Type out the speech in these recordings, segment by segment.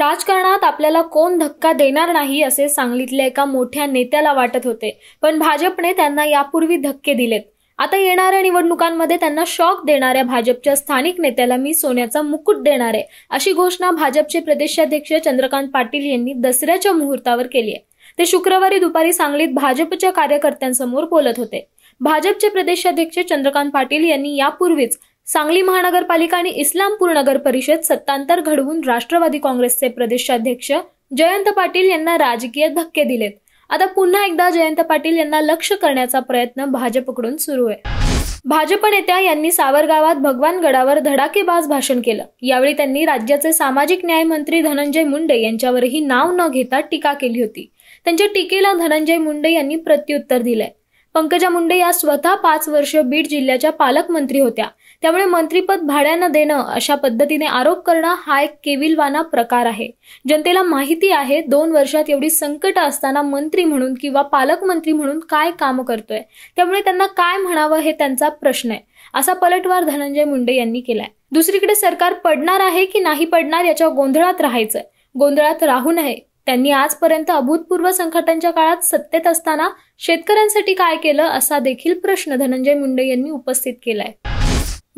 राजकारणात आपल्याला कोण धक्का देणार नाही असे सांगलीतल्या एका मोठ्या नेत्याला वाटत होते पण भाजपने त्यांना यापूर्वी धक्के दिलेत आता येणाऱ्या निवडणुकांमध्ये त्यांना शॉक देणाऱ्या भाजपच्या स्थानिक नेत्याला मी सोन्याचा मुकुट देणार आहे अशी घोषणा भाजपचे प्रदेशाध्यक्ष चंद्रकांत पाटील यांनी दसऱ्याच्या मुहूर्तावर केली आहे ते शुक्रवारी दुपारी सांगलीत भाजपच्या कार्यकर्त्यांसमोर बोलत होते भाजपचे प्रदेशाध्यक्ष चंद्रकांत पाटील यांनी यापूर्वीच सांगली महानगरपालिका आणि इस्लामपूर नगर परिषद सत्तांतर घडवून राष्ट्रवादी काँग्रेसचे प्रदेशाध्यक्ष जयंत पाटील यांना राजकीय धक्के दिलेत आता पुन्हा एकदा जयंत पाटील यांना लक्ष करण्याचा प्रयत्न भाजपकडून सुरू आहे भाजप नेत्या यांनी सावरगावात भगवानगडावर धडाकेबाज भाषण केलं यावेळी त्यांनी राज्याचे सामाजिक न्याय मंत्री धनंजय मुंडे यांच्यावरही नाव न घेता टीका केली होती त्यांच्या टीकेला धनंजय मुंडे यांनी प्रत्युत्तर दिलंय पंकजा मुंडे या स्वतः पाच वर्ष बीड जिल्ह्याच्या पालकमंत्री होत्या त्यामुळे मंत्रीपद भाड्यानं देणं अशा पद्धतीने आरोप करणं हा एक केविलवाना प्रकार आहे जनतेला माहिती आहे दोन वर्षात एवढी संकट असताना मंत्री म्हणून किंवा पालकमंत्री म्हणून काय काम करतोय त्यामुळे त्यांना काय म्हणावं हे त्यांचा प्रश्न आहे असा पलटवार धनंजय मुंडे यांनी केलाय दुसरीकडे सरकार पडणार आहे की नाही पडणार याच्या गोंधळात राहायचं गोंधळात राहू नये त्यांनी आजपर्यंत अभूतपूर्व संकटांच्या काळात सत्तेत असताना शेतकऱ्यांसाठी काय केलं असा देखील प्रश्न धनंजय मुंडे यांनी उपस्थित केलाय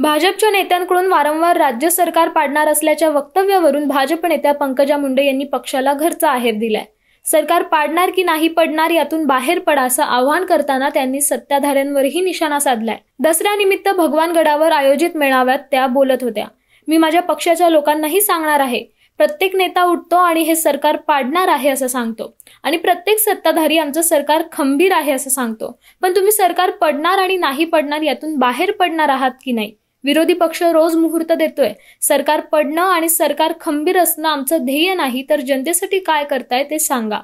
भाजपच्या नेत्यांकडून वारंवार राज्य सरकार पाडणार असल्याच्या वक्तव्यावरून भाजप नेत्या पंकजा मुंडे यांनी पक्षाला घरचा आहेर दिलाय सरकार पाडणार की नाही पडणार यातून बाहेर पडा असं आवाहन करताना त्यांनी सत्ताधाऱ्यांवरही निशाणा साधलाय दसऱ्यानिमित्त भगवानगडावर आयोजित मेळाव्यात त्या बोलत होत्या मी माझ्या पक्षाच्या लोकांनाही सांगणार आहे प्रत्येक नेता उठतो आणि हे सरकार पाडणार आहे असं सांगतो आणि प्रत्येक सत्ताधारी आमचं सरकार खंबीर आहे असं सांगतो पण तुम्ही सरकार पडणार आणि नाही पडणार यातून बाहेर पडणार आहात की नाही विरोधी पक्ष रोज मुहूर्त देतोय सरकार पडणं आणि सरकार खंबीर असणं आमचं ध्येय नाही तर जनतेसाठी काय करताय ते सांगा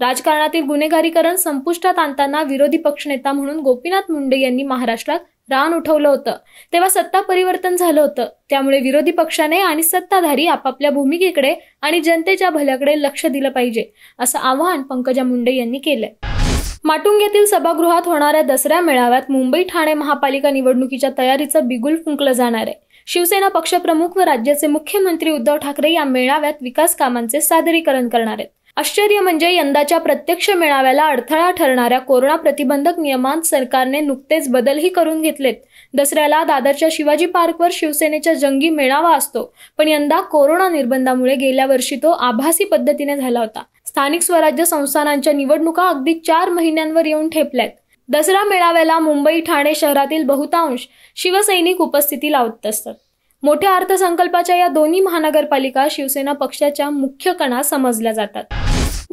राजकारणातील गुन्हेगारीकरण संपुष्टात आणताना विरोधी पक्षनेता म्हणून गोपीनाथ मुंडे यांनी महाराष्ट्रात रान उठवलं होतं तेव्हा सत्ता परिवर्तन झालं होतं त्यामुळे विरोधी पक्षाने आणि सत्ताधारी आपापल्या भूमिकेकडे आणि जनतेच्या भल्याकडे लक्ष दिलं पाहिजे असं आवाहन पंकजा मुंडे यांनी केलंय माटुंग्यातील सभागृहात होणाऱ्या दसऱ्या मेळाव्यात मुंबई ठाणे महापालिका निवडणुकीच्या तयारीचं बिगुल फुंकलं जाणार आहे शिवसेना पक्षप्रमुख व राज्याचे मुख्यमंत्री उद्धव ठाकरे या मेळाव्यात विकास कामांचे सादरीकरण करणार आहेत आश्चर्य म्हणजे यंदाच्या प्रत्यक्ष मेळाव्याला अडथळा ठरणाऱ्या कोरोना प्रतिबंधक नियमांत सरकारने नुकतेच बदलही करून घेतलेत दसऱ्याला दादरच्या शिवाजी पार्कवर शिवसेनेचा जंगी मेळावा असतो पण यंदा कोरोना निर्बंधामुळे गेल्या वर्षी तो आभासी पद्धतीने झाला होता स्थानिक स्वराज्य संस्थानांच्या निवडणुका अगदी चार महिन्यांवर येऊन ठेपल्यात दसरा मेळाव्याला मुंबई ठाणे शहरातील बहुतांश शिवसैनिक उपस्थिती लावत असतात मोठ्या अर्थसंकल्पाच्या या दोन्ही महानगरपालिका शिवसेना पक्षाच्या मुख्य कणा समजल्या जातात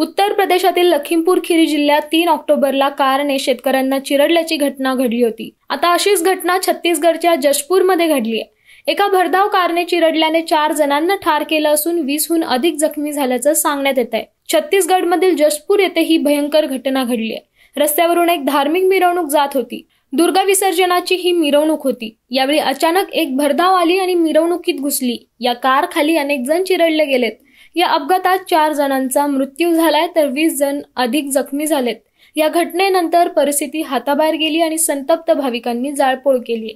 उत्तर प्रदेशातील लखीमपूर खिरी जिल्ह्यात तीन ऑक्टोबरला कारने शेतकऱ्यांना चिरडल्याची घटना घडली होती आता अशीच घटना छत्तीसगडच्या जशपूरमध्ये घडली आहे एका भरधाव कारने चिरडल्याने चार जणांना ठार केलं असून वीसहून अधिक जखमी झाल्याचं सांगण्यात येत आहे छत्तीसगडमधील जशपूर येथे ही भयंकर घटना घडली आहे रस्त्यावरून एक धार्मिक मिरवणूक जात होती दुर्गा विसर्जनाची ही मिरवणूक होती यावेळी अचानक एक भरधाव आली आणि मिरवणुकीत घुसली या कार खाली अनेक जण चिरडले गेलेत या अपघातात चार जणांचा मृत्यू झालाय तर वीस जण अधिक जखमी झालेत या घटनेनंतर परिस्थिती हाताबाहेर गेली आणि संतप्त भाविकांनी जाळपोळ केली